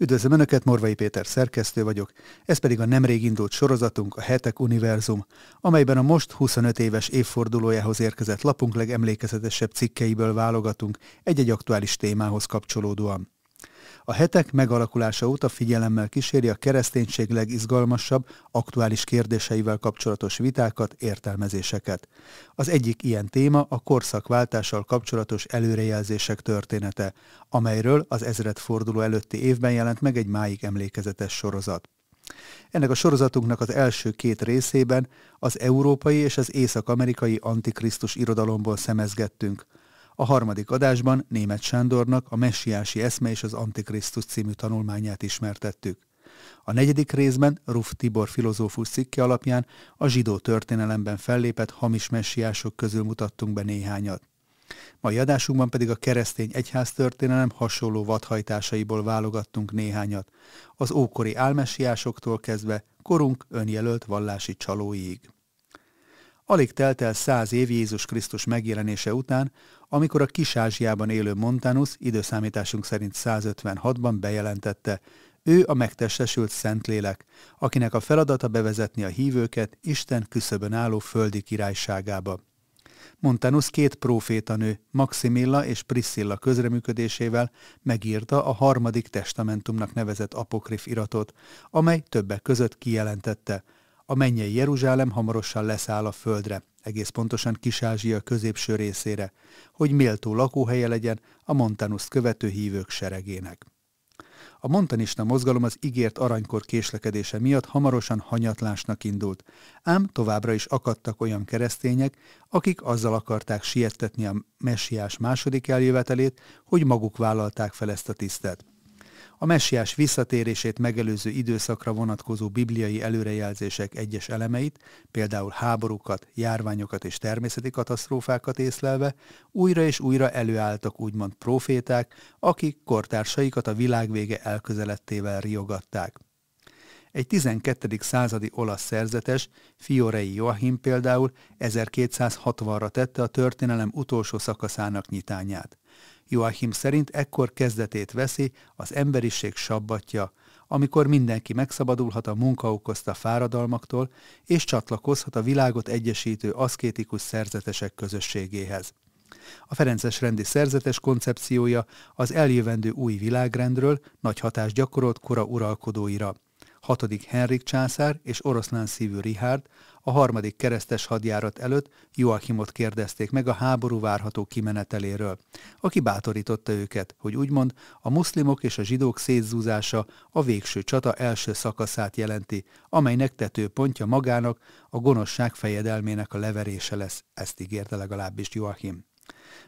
Üdvözlöm Önöket, Morvai Péter szerkesztő vagyok, ez pedig a nemrég indult sorozatunk, a Hetek Univerzum, amelyben a most 25 éves évfordulójához érkezett lapunk legemlékezetesebb cikkeiből válogatunk egy-egy aktuális témához kapcsolódóan. A hetek megalakulása óta figyelemmel kíséri a kereszténység legizgalmasabb, aktuális kérdéseivel kapcsolatos vitákat, értelmezéseket. Az egyik ilyen téma a korszakváltással kapcsolatos előrejelzések története, amelyről az ezredforduló előtti évben jelent meg egy máig emlékezetes sorozat. Ennek a sorozatunknak az első két részében az európai és az észak-amerikai antikrisztus irodalomból szemezgettünk – a harmadik adásban német Sándornak a Messiási eszme és az Antikrisztus című tanulmányát ismertettük. A negyedik részben Ruf Tibor filozófus cikke alapján a zsidó történelemben fellépett hamis messiások közül mutattunk be néhányat. Mai adásunkban pedig a keresztény egyház történelem hasonló vadhajtásaiból válogattunk néhányat, az ókori álmesiásoktól kezdve korunk önjelölt vallási csalóiig. Alig telt el száz év Jézus Krisztus megjelenése után, amikor a Kis-Ázsiában élő Montanus időszámításunk szerint 156-ban bejelentette, ő a megtestesült Szentlélek, akinek a feladata bevezetni a hívőket Isten küszöbön álló földi királyságába. Montanus két profétanő, Maximilla és Priscilla közreműködésével megírta a harmadik testamentumnak nevezett apokrif iratot, amely többek között kijelentette – a mennyei Jeruzsálem hamarosan leszáll a földre, egész pontosan Kis-Ázsia középső részére, hogy méltó lakóhelye legyen a Montanuszt követő hívők seregének. A montanista mozgalom az ígért aranykor késlekedése miatt hamarosan hanyatlásnak indult, ám továbbra is akadtak olyan keresztények, akik azzal akarták siettetni a messiás második eljövetelét, hogy maguk vállalták fel ezt a tisztet a messiás visszatérését megelőző időszakra vonatkozó bibliai előrejelzések egyes elemeit, például háborúkat, járványokat és természeti katasztrófákat észlelve, újra és újra előálltak úgymond proféták, akik kortársaikat a világvége elközelettével riogatták. Egy 12. századi olasz szerzetes, Fiorei Joachim például 1260-ra tette a történelem utolsó szakaszának nyitányát. Joachim szerint ekkor kezdetét veszi az emberiség sabbatja, amikor mindenki megszabadulhat a munka okozta fáradalmaktól, és csatlakozhat a világot egyesítő aszkétikus szerzetesek közösségéhez. A Ferences rendi szerzetes koncepciója az eljövendő új világrendről nagy hatást gyakorolt kora uralkodóira. 6. Henrik császár és oroszlán szívű Richard a harmadik keresztes hadjárat előtt Joachimot kérdezték meg a háború várható kimeneteléről, aki bátorította őket, hogy úgymond a muszlimok és a zsidók szétszúzása a végső csata első szakaszát jelenti, amelynek tetőpontja magának a gonoszság fejedelmének a leverése lesz, ezt ígérte legalábbis Joachim.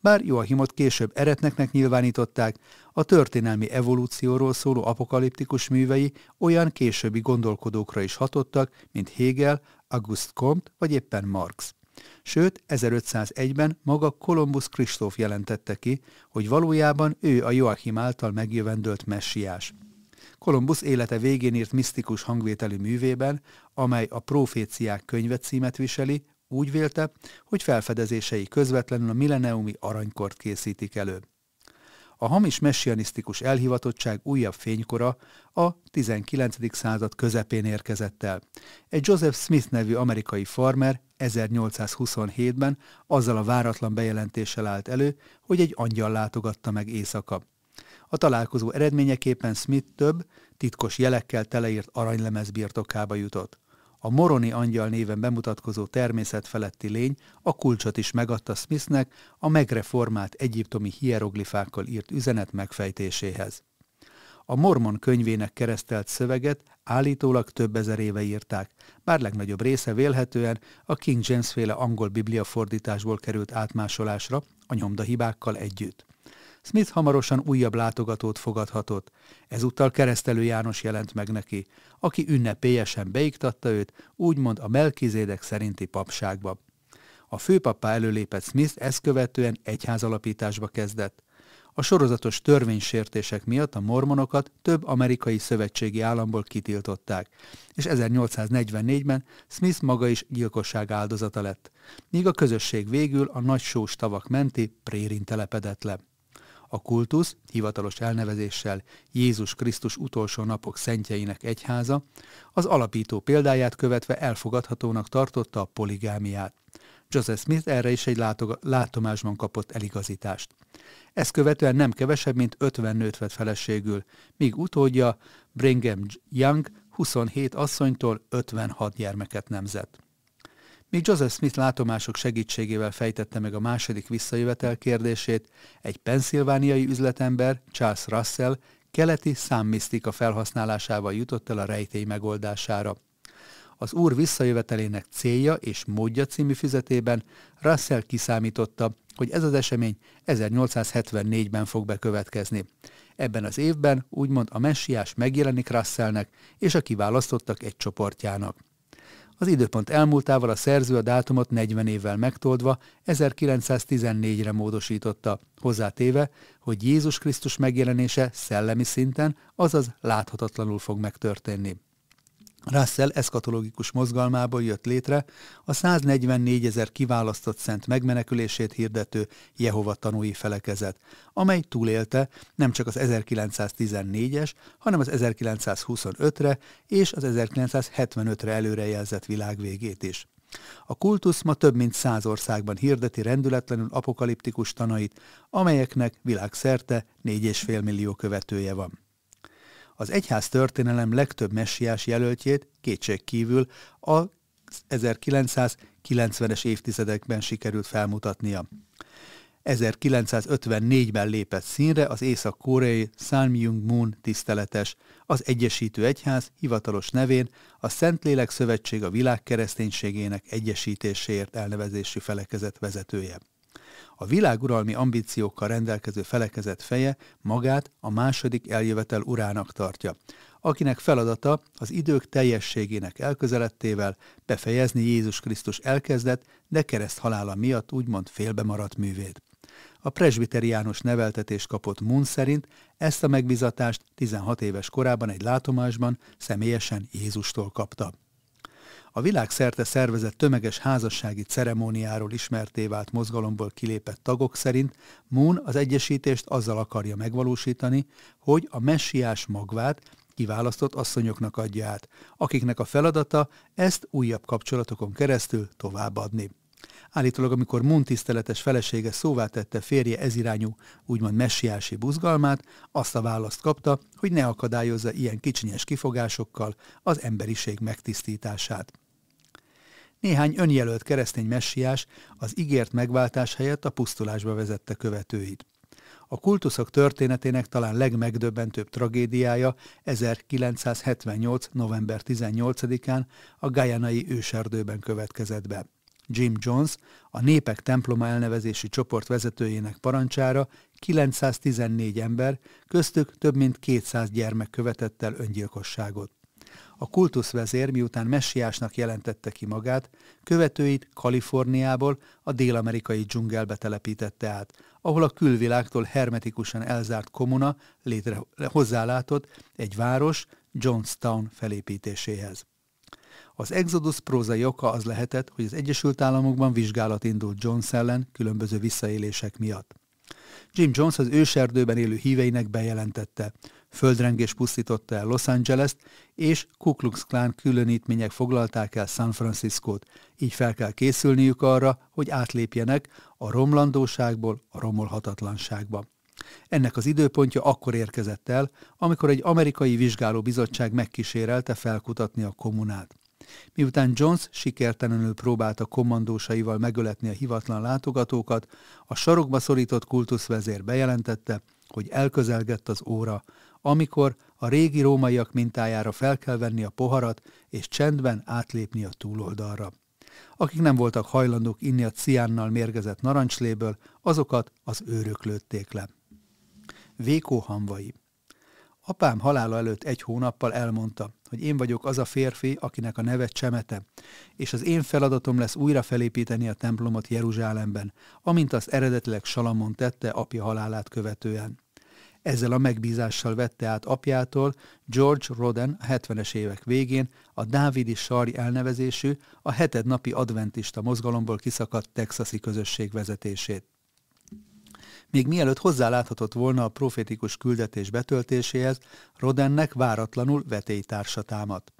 Bár Joachimot később eretneknek nyilvánították, a történelmi evolúcióról szóló apokaliptikus művei olyan későbbi gondolkodókra is hatottak, mint Hegel, August Comte vagy éppen Marx. Sőt, 1501-ben maga Kolumbusz Kristóf jelentette ki, hogy valójában ő a Joachim által megjövendölt messiás. Kolumbusz élete végén írt misztikus hangvételi művében, amely a Proféciák könyve címet viseli, úgy vélte, hogy felfedezései közvetlenül a milleniumi aranykort készítik elő. A hamis messianisztikus elhivatottság újabb fénykora a 19. század közepén érkezett el. Egy Joseph Smith nevű amerikai farmer 1827-ben azzal a váratlan bejelentéssel állt elő, hogy egy angyal látogatta meg éjszaka. A találkozó eredményeképpen Smith több, titkos jelekkel teleírt aranylemez birtokába jutott a Moroni angyal néven bemutatkozó természetfeletti lény a kulcsot is megadta Smithnek a megreformált egyiptomi hieroglifákkal írt üzenet megfejtéséhez. A mormon könyvének keresztelt szöveget állítólag több ezer éve írták, bár legnagyobb része vélhetően a King James féle angol biblia került átmásolásra a nyomdahibákkal együtt. Smith hamarosan újabb látogatót fogadhatott. Ezúttal keresztelő János jelent meg neki, aki ünnepélyesen beiktatta őt, úgymond a melkizédek szerinti papságba. A főpappá előlépett Smith ezt követően egyházalapításba kezdett. A sorozatos törvénysértések miatt a mormonokat több amerikai szövetségi államból kitiltották, és 1844-ben Smith maga is gyilkosság áldozata lett, míg a közösség végül a nagy sós tavak menti prérin telepedett le. A kultusz, hivatalos elnevezéssel Jézus Krisztus utolsó napok szentjeinek egyháza, az alapító példáját követve elfogadhatónak tartotta a poligámiát. Joseph Smith erre is egy látomásban kapott eligazítást. Ezt követően nem kevesebb, mint 50 nőt vett feleségül, míg utódja Brigham Young 27 asszonytól 56 gyermeket nemzett. Míg Joseph Smith látomások segítségével fejtette meg a második visszajövetel kérdését, egy penszilvániai üzletember, Charles Russell, keleti számmisztika felhasználásával jutott el a rejtély megoldására. Az úr visszajövetelének célja és módja című füzetében Russell kiszámította, hogy ez az esemény 1874-ben fog bekövetkezni. Ebben az évben úgymond a messiás megjelenik Russellnek és a kiválasztottak egy csoportjának. Az időpont elmúltával a szerző a dátumot 40 évvel megtoldva 1914-re módosította, hozzátéve, hogy Jézus Krisztus megjelenése szellemi szinten, azaz láthatatlanul fog megtörténni. Russell eszkatológikus mozgalmából jött létre a 144 ezer kiválasztott szent megmenekülését hirdető Jehova tanúi felekezet, amely túlélte nem csak az 1914-es, hanem az 1925-re és az 1975-re előrejelzett világvégét is. A kultusz ma több mint száz országban hirdeti rendületlenül apokaliptikus tanait, amelyeknek világszerte 4,5 millió követője van az egyház történelem legtöbb messiás jelöltjét kétség kívül a 1990-es évtizedekben sikerült felmutatnia. 1954-ben lépett színre az észak-koreai Sanmyung Moon tiszteletes, az Egyesítő Egyház hivatalos nevén a Szentlélek Szövetség a világ kereszténységének egyesítéséért elnevezésű felekezet vezetője. A világuralmi ambíciókkal rendelkező felekezet feje magát a második eljövetel urának tartja, akinek feladata az idők teljességének elközelettével befejezni Jézus Krisztus elkezdett, de kereszt halála miatt úgymond félbemaradt művét. A presbiteriánus neveltetés kapott Mun szerint ezt a megbizatást 16 éves korában egy látomásban személyesen Jézustól kapta. A világszerte szervezett tömeges házassági ceremóniáról ismerté vált mozgalomból kilépett tagok szerint Moon az egyesítést azzal akarja megvalósítani, hogy a messiás magvát kiválasztott asszonyoknak adja át, akiknek a feladata ezt újabb kapcsolatokon keresztül továbbadni. Állítólag, amikor Moon tiszteletes felesége szóvá tette férje ezirányú, úgymond messiási buzgalmát, azt a választ kapta, hogy ne akadályozza ilyen kicsinyes kifogásokkal az emberiség megtisztítását. Néhány önjelölt keresztény messiás az ígért megváltás helyett a pusztulásba vezette követőit. A kultuszok történetének talán legmegdöbbentőbb tragédiája 1978. november 18-án a Gajanai őserdőben következett be. Jim Jones, a Népek temploma elnevezési csoport vezetőjének parancsára 914 ember, köztük több mint 200 gyermek követett el öngyilkosságot. A kultuszvezér, miután messiásnak jelentette ki magát, követőit Kaliforniából a dél-amerikai dzsungelbe telepítette át, ahol a külvilágtól hermetikusan elzárt komuna létre hozzálátott egy város Johnstown felépítéséhez. Az Exodus prózai oka az lehetett, hogy az Egyesült Államokban vizsgálat indult Jones ellen különböző visszaélések miatt. Jim Jones az őserdőben élő híveinek bejelentette, Földrengés pusztította el Los Angeles-t, és Ku Klux Klan különítmények foglalták el San Franciscót. Így fel kell készülniük arra, hogy átlépjenek a romlandóságból a romolhatatlanságba. Ennek az időpontja akkor érkezett el, amikor egy amerikai vizsgálóbizottság megkísérelte felkutatni a kommunát. Miután Jones sikertelenül próbálta kommandósaival megöletni a hivatlan látogatókat, a sarokba szorított kultuszvezér bejelentette, hogy elközelgett az óra, amikor a régi rómaiak mintájára fel kell venni a poharat és csendben átlépni a túloldalra. Akik nem voltak hajlandók inni a ciánnal mérgezett narancsléből, azokat az őrök lőtték le. Vékó hamvai Apám halála előtt egy hónappal elmondta, hogy én vagyok az a férfi, akinek a neve Csemete, és az én feladatom lesz újra felépíteni a templomot Jeruzsálemben, amint az eredetileg Salamon tette apja halálát követően. Ezzel a megbízással vette át apjától George Roden a 70-es évek végén a Dávidi Sari elnevezésű, a hetednapi adventista mozgalomból kiszakadt texasi közösség vezetését. Még mielőtt hozzáláthatott volna a profétikus küldetés betöltéséhez, Rodennek váratlanul vetélytársa támadt.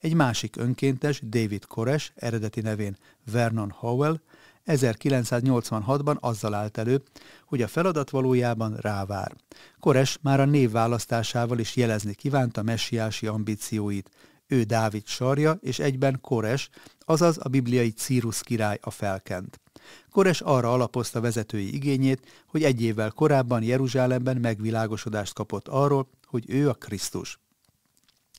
Egy másik önkéntes, David Kores, eredeti nevén Vernon Howell, 1986-ban azzal állt elő, hogy a feladat valójában rávár. Kores már a névválasztásával is jelezni kívánta messiási ambícióit. Ő Dávid sarja, és egyben Kores, azaz a bibliai Círus király a felkent. Kores arra alapozta vezetői igényét, hogy egy évvel korábban Jeruzsálemben megvilágosodást kapott arról, hogy ő a Krisztus.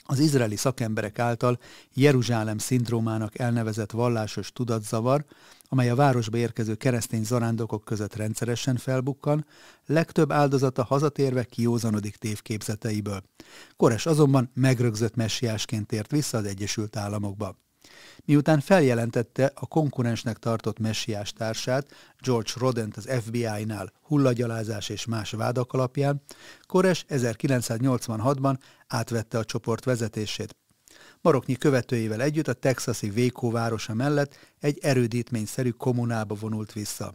Az izraeli szakemberek által Jeruzsálem szindrómának elnevezett vallásos tudatzavar amely a városba érkező keresztény zarándokok között rendszeresen felbukkan, legtöbb áldozata hazatérve kiózanodik tévképzeteiből. Kores azonban megrögzött messiásként tért vissza az Egyesült Államokba. Miután feljelentette a konkurensnek tartott messiás társát, George Rodent az FBI-nál hullagyalázás és más vádak alapján, Kores 1986-ban átvette a csoport vezetését maroknyi követőivel együtt a texasi Véko városa mellett egy erődítményszerű kommunába vonult vissza.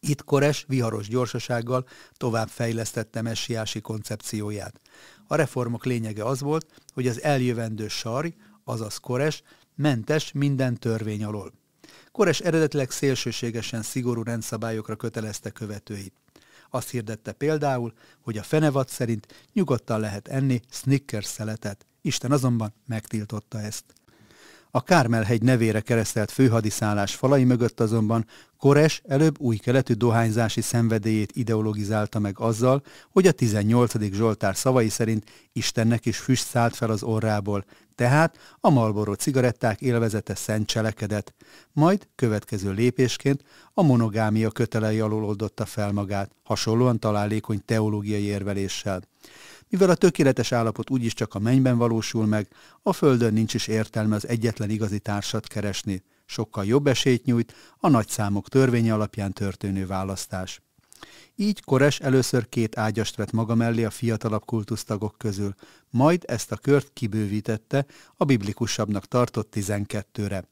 Itt Kores viharos gyorsasággal tovább fejlesztette messiási koncepcióját. A reformok lényege az volt, hogy az eljövendő sarj, azaz Kores, mentes minden törvény alól. Kores eredetileg szélsőségesen szigorú rendszabályokra kötelezte követőit. Azt hirdette például, hogy a fenevad szerint nyugodtan lehet enni Snickers szeletet, Isten azonban megtiltotta ezt. A Kármelhegy nevére keresztelt főhadiszállás falai mögött azonban Kores előbb új keletű dohányzási szenvedélyét ideologizálta meg azzal, hogy a 18. Zsoltár szavai szerint Istennek is füst szállt fel az orrából, tehát a Marlboro cigaretták élvezete szent cselekedet. Majd következő lépésként a monogámia kötelei alól oldotta fel magát, hasonlóan találékony teológiai érveléssel mivel a tökéletes állapot úgyis csak a mennyben valósul meg, a földön nincs is értelme az egyetlen igazi társat keresni, sokkal jobb esélyt nyújt a nagyszámok törvénye alapján történő választás. Így Kores először két ágyast vett maga mellé a fiatalabb kultusztagok közül, majd ezt a kört kibővítette, a biblikusabbnak tartott 12-re.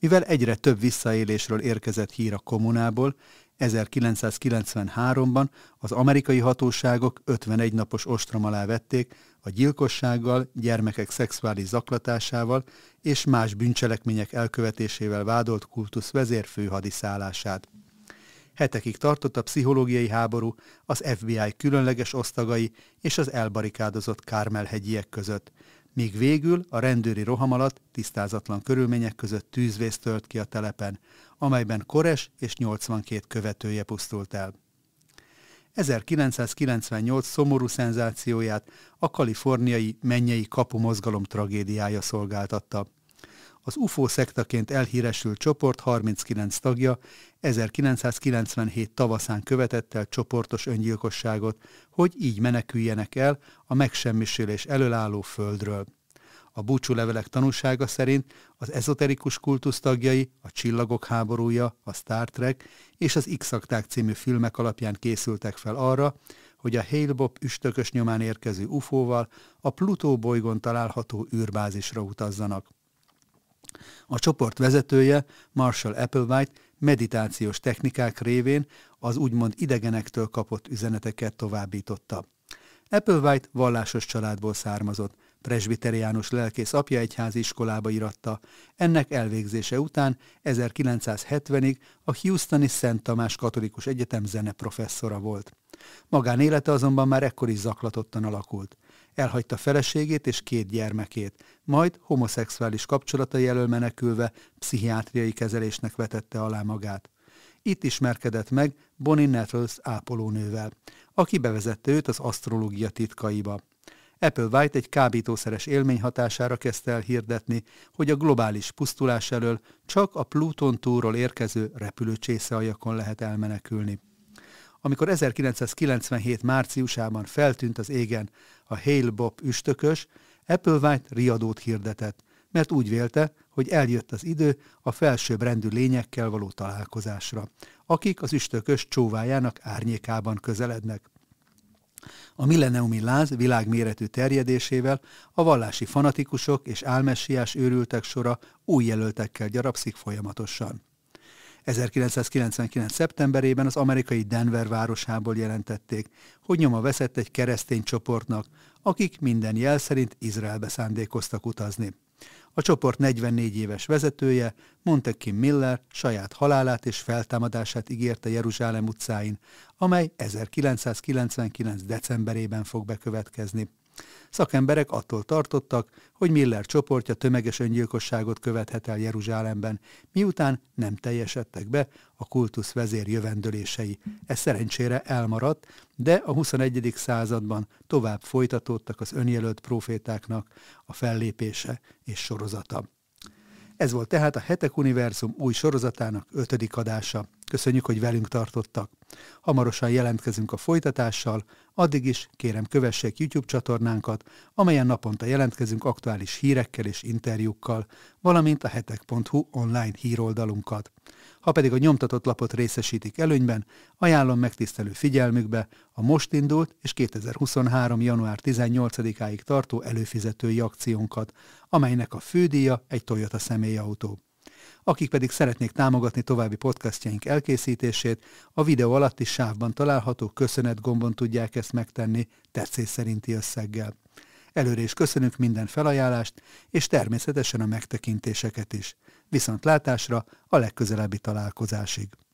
Mivel egyre több visszaélésről érkezett hír a kommunából, 1993-ban az amerikai hatóságok 51 napos ostrom alá vették a gyilkossággal, gyermekek szexuális zaklatásával és más bűncselekmények elkövetésével vádolt kultusz vezér főhadiszállását. Hetekig tartott a pszichológiai háború az FBI különleges osztagai és az elbarikádozott Kármelhegyiek között míg végül a rendőri roham alatt tisztázatlan körülmények között tűzvész tölt ki a telepen, amelyben Kores és 82 követője pusztult el. 1998 szomorú szenzációját a kaliforniai mennyei kapu mozgalom tragédiája szolgáltatta az UFO szektaként elhíresült csoport 39 tagja 1997 tavaszán követett el csoportos öngyilkosságot, hogy így meneküljenek el a megsemmisülés elől álló földről. A búcsú levelek tanúsága szerint az ezoterikus kultusz tagjai, a Csillagok háborúja, a Star Trek és az x című filmek alapján készültek fel arra, hogy a Hale-Bopp üstökös nyomán érkező UFO-val a Plutó bolygón található űrbázisra utazzanak. A csoport vezetője, Marshall Applewhite, meditációs technikák révén az úgymond idegenektől kapott üzeneteket továbbította. Applewhite vallásos családból származott, presbiteriánus lelkész apja egyházi iskolába iratta. Ennek elvégzése után 1970-ig a Houstoni Szent Tamás Katolikus Egyetem zeneprofesszora volt. Magánélete azonban már ekkor is zaklatottan alakult elhagyta feleségét és két gyermekét, majd homoszexuális kapcsolatai elől menekülve pszichiátriai kezelésnek vetette alá magát. Itt ismerkedett meg Bonnie Nettles ápolónővel, aki bevezette őt az asztrológia titkaiba. Applewhite egy kábítószeres élmény hatására kezdte el hirdetni, hogy a globális pusztulás elől csak a Pluton túról érkező ajakon lehet elmenekülni. Amikor 1997 márciusában feltűnt az égen, a Hale Bob üstökös, Applewhite riadót hirdetett, mert úgy vélte, hogy eljött az idő a felsőbb rendű lényekkel való találkozásra, akik az üstökös csóvájának árnyékában közelednek. A milleniumi láz világméretű terjedésével a vallási fanatikusok és álmessiás őrültek sora új jelöltekkel gyarapszik folyamatosan. 1999. szeptemberében az amerikai Denver városából jelentették, hogy nyoma veszett egy keresztény csoportnak, akik minden jel szerint Izraelbe szándékoztak utazni. A csoport 44 éves vezetője, Kim Miller saját halálát és feltámadását ígérte Jeruzsálem utcáin, amely 1999. decemberében fog bekövetkezni. Szakemberek attól tartottak, hogy Miller csoportja tömeges öngyilkosságot követhet el Jeruzsálemben, miután nem teljesedtek be a kultusz vezér jövendölései. Ez szerencsére elmaradt, de a 21. században tovább folytatódtak az önjelölt profétáknak a fellépése és sorozata. Ez volt tehát a Hetek Univerzum új sorozatának ötödik adása. Köszönjük, hogy velünk tartottak. Hamarosan jelentkezünk a folytatással, addig is kérem kövessék YouTube csatornánkat, amelyen naponta jelentkezünk aktuális hírekkel és interjúkkal, valamint a hetek.hu online híroldalunkat. Ha pedig a nyomtatott lapot részesítik előnyben, ajánlom megtisztelő figyelmükbe a most indult és 2023. január 18-áig tartó előfizetői akciónkat, amelynek a fődíja egy Toyota személyautó akik pedig szeretnék támogatni további podcastjaink elkészítését, a videó alatti sávban található köszönet gombon tudják ezt megtenni tetszés szerinti összeggel. Előre is köszönünk minden felajánlást, és természetesen a megtekintéseket is. Viszont látásra a legközelebbi találkozásig.